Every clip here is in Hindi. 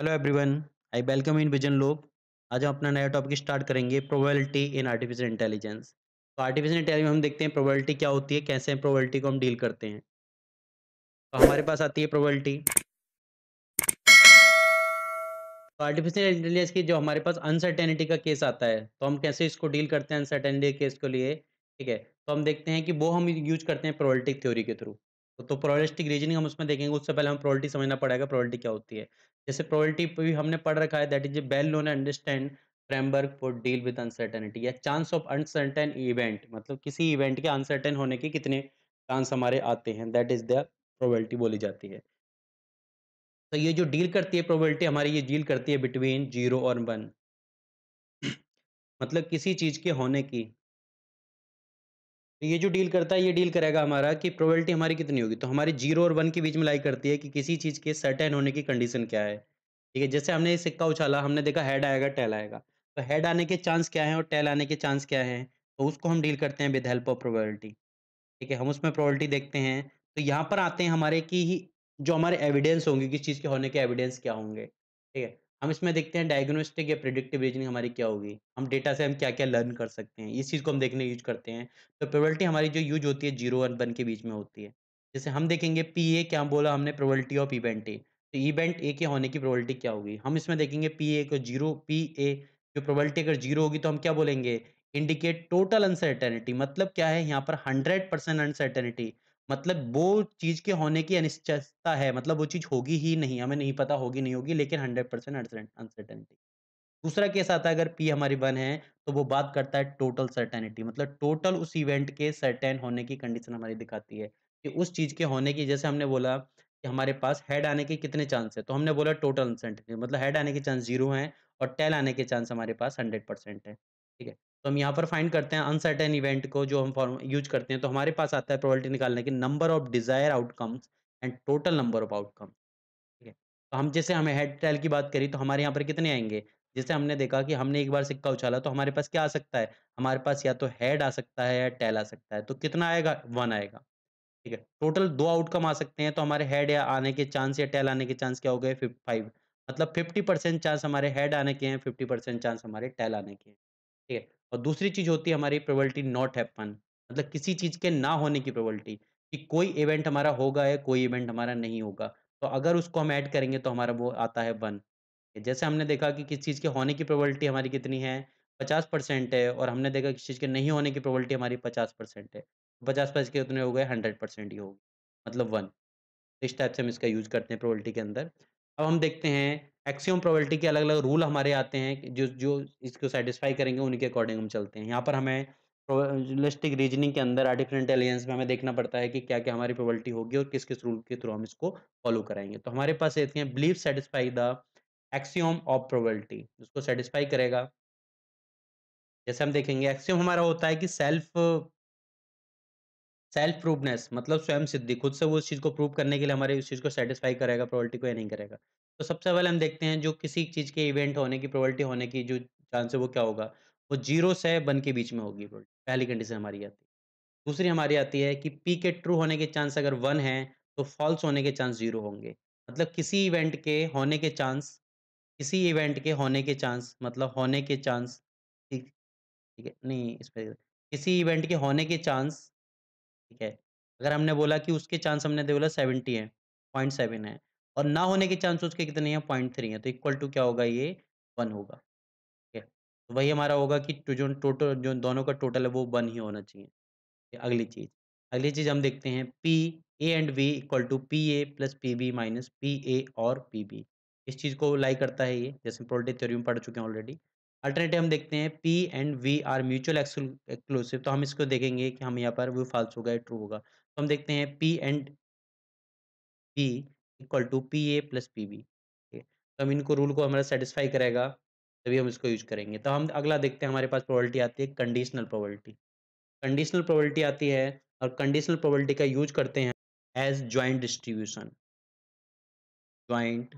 Hello everyone I welcome in vision Lok आज हम अपना नया टॉपिक स्टार्ट करेंगे प्रोबेबिलिटी इन आर्टिफिशियल इंटेलिजेंस तो आर्टिफिशियल इंटेलिजेंस हम देखते हैं प्रोबेबिलिटी क्या होती है कैसे प्रोबेबिलिटी को हम डील करते हैं तो हमारे पास आती है प्रोबेबिलिटी तो आर्टिफिशियल इंटेलिजेंस की जो हमारे पास अनसर्टेनिटी का केस आता है तो हम कैसे इसको डील करते हैं अनसर्टेनिटी केस के लिए ठीक है तो हम देखते हैं कि वो हम यूज करते हैं प्रोबेबिलिटी थ्योरी के थ्रू तो प्रोबेबिलिस्टिक तो रीजनिंग हम उसमें देखेंगे उससे पहले हम प्रोबेबिलिटी समझना पड़ेगा प्रोबेबिलिटी क्या होती है जैसे प्रोबेबिलिटी भी हमने पढ़ रखा है that is well known understand framework for deal with uncertainty या चांस ऑफ अनसर्टेन इवेंट मतलब किसी इवेंट के अनसर्टेन होने के कितने चांस हमारे आते हैं दैट इज द प्रोबेबिलिटी बोली जाती है तो ये जो डील करती है प्रोबेबिलिटी हमारी ये डील करती है बिटवीन जीरो और वन मतलब किसी चीज़ के होने की ये जो डील करता है ये डील करेगा हमारा कि प्रोबेबिलिटी हमारी कितनी होगी तो हमारी जीरो और वन के बीच में लाई करती है कि किसी चीज़ के सर्टेन होने की कंडीशन क्या है ठीक है जैसे हमने सिक्का उछाला हमने देखा हेड आएगा टेल आएगा तो हेड आने के चांस क्या है और टेल आने के चांस क्या है तो उसको हम डील करते हैं विद हेल्प ऑफ प्रोबेबिलिटी ठीक है हम उसमें प्रोबेबिलिटी देखते हैं तो यहाँ पर आते हैं हमारे कि जो हमारे एविडेंस होंगे किस चीज़ के होने के एविडेंस क्या होंगे ठीक है हम इसमें देखते हैं डायग्नोस्टिक या प्रिडिक्टिव रीजनिंग हमारी क्या होगी हम डेटा से हम क्या क्या लर्न कर सकते हैं इस चीज़ को हम देखने यूज करते हैं तो प्रोबेबिलिटी हमारी जो यूज होती है जीरो और वन के बीच में होती है जैसे हम देखेंगे पी ए क्या बोला हमने प्रोबेबिलिटी ऑफ इवेंट ए तो इवेंट ए के होने की प्रोबेबिलिटी क्या होगी हम इसमें देखेंगे पी ए को जीरो पी ए जो प्रोबेबिलिटी अगर जीरो होगी तो हम क्या बोलेंगे इंडिकेट टोटल अनसर्टेनिटी मतलब क्या है यहाँ पर हंड्रेड परसेंट अनसर्टेनिटी मतलब वो चीज़ के होने की अनिश्चितता है मतलब वो चीज़ होगी ही नहीं हमें नहीं पता होगी नहीं होगी लेकिन हंड्रेड परसेंट अनसर्टेनिटी दूसरा केस आता है अगर पी हमारी वन है तो वो बात करता है टोटल सर्टेनिटी मतलब टोटल उस इवेंट के सर्टेन होने की कंडीशन हमारी दिखाती है कि उस चीज़ के होने की जैसे हमने बोला कि हमारे पास हेड आने के कितने चांस है तो हमने बोला टोटल अनसर्टेनिटी मतलब हेड आने के चांस जीरो हैं और टेल आने के चांस हमारे पास हंड्रेड परसेंट है ठीक है तो हम यहाँ पर फाइंड करते हैं अनसर्टेन इवेंट को जो हम यूज करते हैं तो हमारे पास आता है प्रोबेबिलिटी निकालने के number of desire outcomes and total number of outcomes ठीक है तो हम जैसे हमें हेड ट्रायल की बात करी तो हमारे यहाँ पर कितने आएंगे जैसे हमने देखा कि हमने एक बार सिक्का उछाला तो हमारे पास क्या आ सकता है हमारे पास या तो हेड आ सकता है या टेल आ सकता है तो कितना आएगा वन आएगा ठीक है टोटल दो आउटकम आ सकते हैं तो हमारे हेड या आने के चांस या टेल आने के चांस क्या हो गए फाइव मतलब फिफ्टी परसेंट चांस हमारे हेड आने के हैं फिफ्टी परसेंट चांस हमारे टेल आने के हैं ठीक है और दूसरी चीज होती है हमारी प्रोबेबिलिटी नॉट हैपन मतलब किसी चीज के ना होने की प्रोबेबिलिटी कि कोई इवेंट हमारा होगा या कोई इवेंट हमारा नहीं होगा तो अगर उसको हम ऐड करेंगे तो हमारा वो आता है वन जैसे हमने देखा कि किस चीज़ के होने की प्रोबेबिलिटी हमारी कितनी है पचास परसेंट है और हमने देखा किस चीज़ के नहीं होने की प्रोबेबिलिटी हमारी पचास परसेंट है पचास परसेंट के उतने हो गए हंड्रेड परसेंट ही होगी मतलब वन इस टाइप से हम इसका यूज़ करते हैं प्रोबेबिलिटी के अंदर अब हम देखते हैं एक्सियम प्रोबेबिलिटी के अलग अलग रूल हमारे आते हैं जो जो इसको सेटिस्फाई करेंगे उनके अकॉर्डिंग हम चलते हैं यहाँ पर हमें प्रोबेबिलिस्टिक रीजनिंग के अंदर आर्टिफिशियल इंटेलिजेंस में हमें देखना पड़ता है कि क्या क्या हमारी प्रोबेबिलिटी होगी और किस किस रूल के थ्रू हम इसको फॉलो कराएंगे तो हमारे पास ये हैं believe satisfy the axiom of probability उसको सेटिस्फाई करेगा जैसे हम देखेंगे एक्सियम हमारा होता है कि सेल्फ सेल्फ प्रूवनेस मतलब स्वयं सिद्धि खुद से वो उस चीज़ को प्रूव करने के लिए हमारे उस चीज़ को सेटिस्फाई करेगा प्रोबेबिलिटी को या नहीं करेगा तो सबसे पहले हम देखते हैं जो किसी चीज़ के इवेंट होने की प्रोबेबिलिटी होने की जो चांस है वो क्या होगा वो जीरो से वन के बीच में होगी पहली कंडीशन हमारी आती है दूसरी हमारी आती है कि पी के ट्रू होने के चांस अगर वन है तो फॉल्स होने के चांस जीरो होंगे मतलब किसी इवेंट के होने के चांस किसी इवेंट के होने के चांस मतलब होने के चांस ठीक ठीक है नहीं इस पर किसी इवेंट के होने के चांस ठीक है अगर हमने बोला कि उसके चांस हमने दे बोला सेवेंटी है पॉइंट सेवन है और ना होने के चांस उसके कितने हैं पॉइंट थ्री है तो इक्वल टू क्या होगा ये वन होगा ठीक है तो वही हमारा होगा कि जो टोटल जो दोनों का टोटल है वो वन ही होना चाहिए अगली चीज़ अगली चीज़ हम देखते हैं P A and B equal to P A plus P B minus P A और पी बी इस चीज़ को लाई करता है ये जैसे प्रोल्टी थ्योरी में पढ़ चुके हैं ऑलरेडी अल्टरनेटिव हम देखते हैं P and V are mutual exclusive तो हम इसको देखेंगे कि हम यहाँ पर वो फाल्स होगा या ट्रू होगा तो हम देखते हैं P and V equal to P A plus P B तो हम इनको रूल को हमारा सेटिस्फाई करेगा तभी हम इसको यूज करेंगे तो हम अगला देखते हैं हमारे पास प्रोबल्टी आती है कंडीशनल प्रोबल्टी कंडीशनल प्रोबल्टी आती है और कंडीशनल प्रोबल्टी का यूज करते हैं as joint distribution joint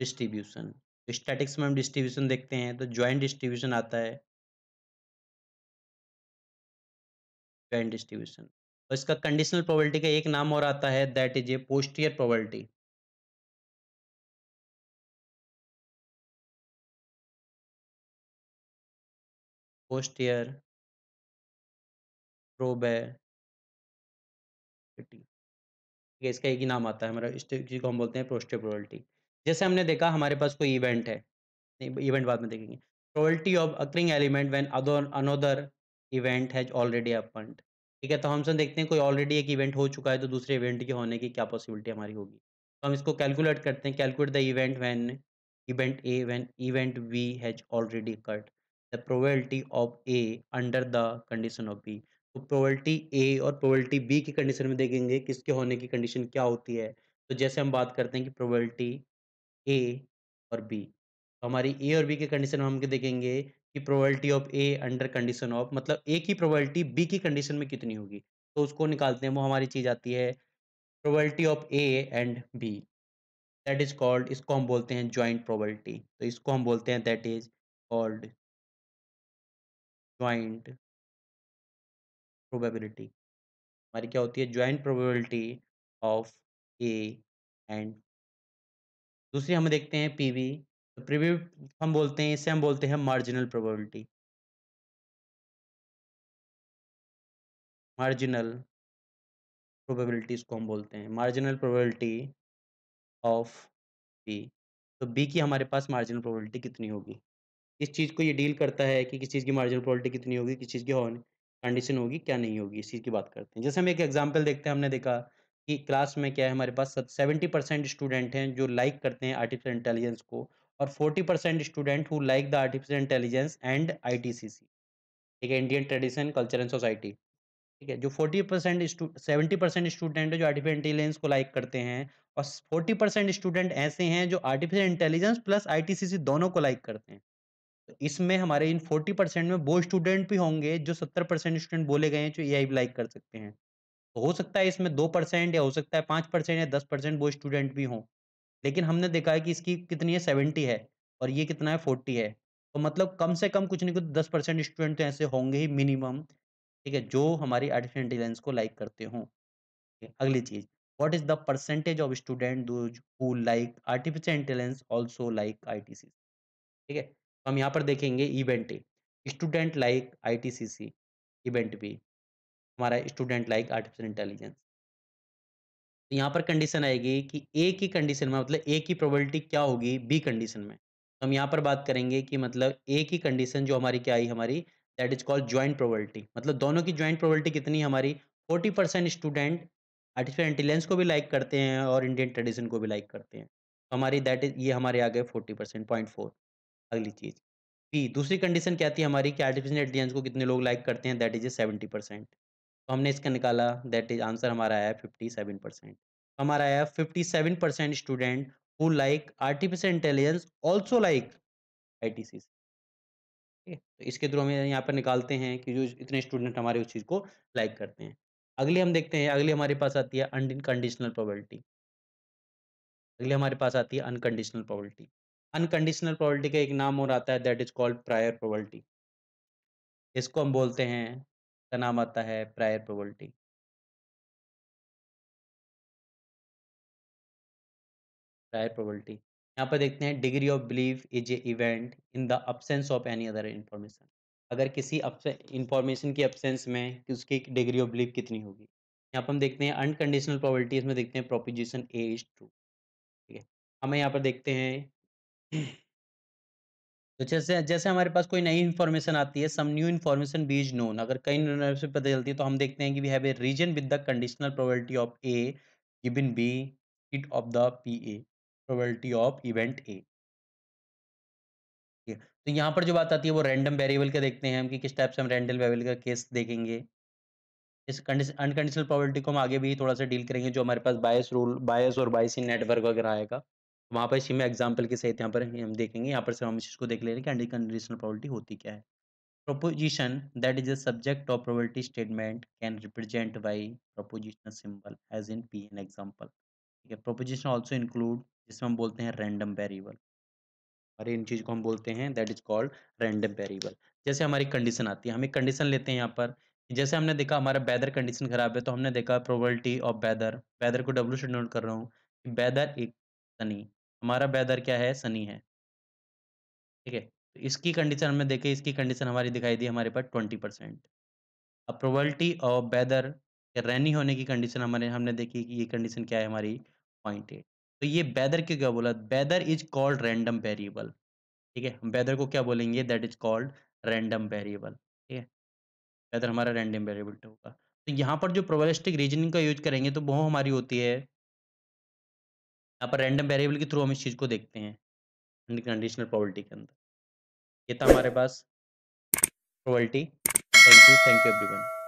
distribution statistics में हम डिस्ट्रीब्यूशन देखते हैं तो ज्वाइंट डिस्ट्रीब्यूशन आता है ज्वाइंट डिस्ट्रीब्यूशन और इसका कंडीशनल प्रोबेबिलिटी का एक नाम और आता है that is a posterior probability posterior probability इसका एक ही नाम आता है हमारा इसको हम बोलते हैं पोस्टियर प्रोबेबिलिटी जैसे हमने देखा हमारे पास कोई इवेंट है इवेंट बाद में देखेंगे probability of occurring element when other another event has already happen ठीक है तो हम सब देखते हैं कोई ऑलरेडी एक इवेंट हो चुका है तो दूसरे इवेंट के होने की क्या पॉसिबिलिटी हमारी होगी तो हम इसको कैलकुलेट करते हैं calculate the event when event A when event B has already cut the probability of A under the condition of B तो प्रोबेबिलिटी ए और प्रोबेबिलिटी बी की कंडीशन में देखेंगे किसके होने की कंडीशन क्या होती है तो जैसे हम बात करते हैं कि प्रोबेबिलिटी ए और बी तो हमारी ए और बी के कंडीशन में हम देखेंगे कि probability of A under condition of मतलब ए की प्रोबेबिलिटी बी की कंडीशन में कितनी होगी तो उसको निकालते हैं वो हमारी चीज़ आती है probability of A and B that is called इसको हम बोलते हैं ज्वाइंट प्रोबेबिलिटी तो इसको हम बोलते हैं that is called joint probability हमारी क्या होती है joint probability of A and दूसरी हम देखते हैं पीवी तो पीवी हम बोलते हैं इसे हम बोलते हैं मार्जिनल प्रोबेबिलिटी मार्जिनल प्रोबेबिलिटी इसको हम बोलते हैं मार्जिनल प्रोबेबिलिटी ऑफ बी तो बी की हमारे पास मार्जिनल प्रोबेबिलिटी कितनी होगी इस चीज़ को ये डील करता है कि किस चीज़ की मार्जिनल प्रोबेबिलिटी कितनी होगी किस चीज़ की कंडीशन होगी क्या नहीं होगी इस चीज़ की बात करते हैं जैसे हम एक एग्जाम्पल देखते हैं हमने देखा कि क्लास में क्या है हमारे पास सेवेंटी परसेंट स्टूडेंट हैं जो लाइक करते हैं आर्टिफिशियल इंटेलिजेंस को और forty percent student who like the artificial intelligence and I ठीक है Indian tradition culture and society ठीक है जो forty percent seventy percent student है जो आर्टिफिशियल इंटेलिजेंस को लाइक करते हैं और फोर्टी परसेंट स्टूडेंट ऐसे हैं जो आर्टिफिशियल इंटेलिजेंस प्लस आई दोनों को लाइक करते हैं तो इसमें हमारे इन फोर्टी परसेंट में वो स्टूडेंट भी होंगे जो सत्तर परसेंट स्टूडेंट बोले गए हैं जो ए लाइक कर सकते हैं तो हो सकता है इसमें दो परसेंट या हो सकता है पाँच परसेंट या दस परसेंट वो स्टूडेंट भी हों लेकिन हमने देखा है कि इसकी कितनी है सेवेंटी है और ये कितना है फोर्टी है तो मतलब कम से कम कुछ नहीं कुछ दस परसेंट स्टूडेंट तो ऐसे होंगे ही मिनिमम ठीक है जो हमारी आर्टिफिशियल इंटेलिजेंस को लाइक करते हों अगली चीज what is the percentage of student who like artificial intelligence also like I ठीक है तो हम यहाँ पर देखेंगे event student like I T C C event भी हमारा स्टूडेंट लाइक आर्टिफिशियल इंटेलिजेंस तो यहाँ पर कंडीशन आएगी कि ए की कंडीशन में मतलब ए की प्रोबेबिलिटी क्या होगी बी कंडीशन में तो हम यहाँ पर बात करेंगे कि मतलब ए की कंडीशन जो हमारी क्या आई हमारी that is called joint probability मतलब दोनों की ज्वाइंट प्रोबेबिलिटी कितनी हमारी forty percent student artificial intelligence को भी लाइक करते हैं और इंडियन ट्रेडिशन को भी लाइक करते हैं तो हमारी दैट इज ये हमारे आ गए फोर्टी परसेंट पॉइंट फोर अगली चीज़ बी दूसरी कंडीशन क्या थी हमारी कि आर्टिफिशियल इंटेलिजेंस को कितने लोग लाइक करते हैं that is a seventy percent तो हमने इसका निकाला दैट इज आंसर हमारा आया फिफ्टी सेवन परसेंट हमारा आया fifty seven percent student who like artificial intelligence also like I T C तो इसके थ्रू हम यहाँ पर निकालते हैं कि जो इतने स्टूडेंट हमारे उस चीज़ को लाइक करते हैं अगले हम देखते हैं अगले हमारे पास आती है अनकंडीशनल प्रॉबलिटी अगले हमारे पास आती है अनकंडीशनल प्रॉबलिटी अनकंडीशनल प्रॉबलिटी का एक नाम और आता है that is called prior probability इसको हम बोलते हैं का नाम आता है प्रायर प्रोबेबिलिटी। Prior probability. यहाँ पर देखते हैं degree of believe is a event in the absence of any other information. अगर किसी इंफॉर्मेशन की अब्सेंस में कि उसकी डिग्री ऑफ बिलीव कितनी होगी। यहाँ पर हम देखते हैं अनकंडीशनल प्रोबेबिलिटी इसमें देखते हैं प्रोपोज़िशन ए इज़ ट्रू। ठीक है, हमें यहाँ पर देखते हैं तो जैसे जैसे हमारे पास कोई नई इन्फॉर्मेशन आती है सम न्यू इन्फॉर्मेशन बीज नोन अगर कई इन्फॉर्मेशन पता चलती है तो हम देखते हैं कि we have a reason with the conditional probability of A given B it of the P A probability of event A तो यहाँ पर जो बात आती है वो रैंडम वेरिएबल का देखते हैं हम कि किस टाइप से हम रैंडम वेरिएबल का केस देखेंगे इस अनकंडीशनल प्रोबेबिलिटी को हम आगे भी थोड़ा सा डील करेंगे जो हमारे पास बायस रूल बायस और बायस इन नेटवर्क वगैरह आएगा वहाँ पर इसी में एग्जाम्पल के सहित यहाँ पर हम देखेंगे यहाँ पर से हम इसको देख ले रहे हैं कि अंडर कंडीशनल प्रॉबलिटी होती क्या है proposition that is a subject of probability statement can represent by proposition symbol as in P an example ठीक है प्रोपोजिशन ऑल्सो इंक्लूड जिसमें हम बोलते हैं रैंडम वेरिएबल और इन चीज़ को हम बोलते हैं that is called random variable जैसे हमारी कंडीशन आती है हम एक कंडीशन लेते हैं यहाँ पर जैसे हमने देखा हमारा वेदर कंडीशन खराब है तो हमने देखा प्रोबेबिलिटी ऑफ वेदर वेदर को डब्ल्यू से नोट कर रहा हूँ वेदर एक सनी हमारा वेदर क्या है सनी है ठीक है तो इसकी कंडीशन हमने देखी इसकी कंडीशन हमारी दिखाई दी हमारे पास ट्वेंटी परसेंट अब प्रोबलिटी ऑफ वेदर रेनी होने की कंडीशन हमारे हमने देखी कि ये कंडीशन क्या है हमारी पॉइंट एट तो ये वेदर क्यों क्या बोला weather is called random variable ठीक है वेदर को क्या बोलेंगे that is called random variable ठीक है वेदर हमारा रैंडम वेरिएबल होगा तो यहाँ पर जो प्रोबलिस्टिक रीजनिंग का यूज करेंगे तो वो हमारी होती है यहाँ पर रैंडम वेरिएबल के थ्रू हम इस चीज़ को देखते हैं कंडीशनल प्रॉबलिटी के अंदर ये था हमारे पास probability thank you thank you everyone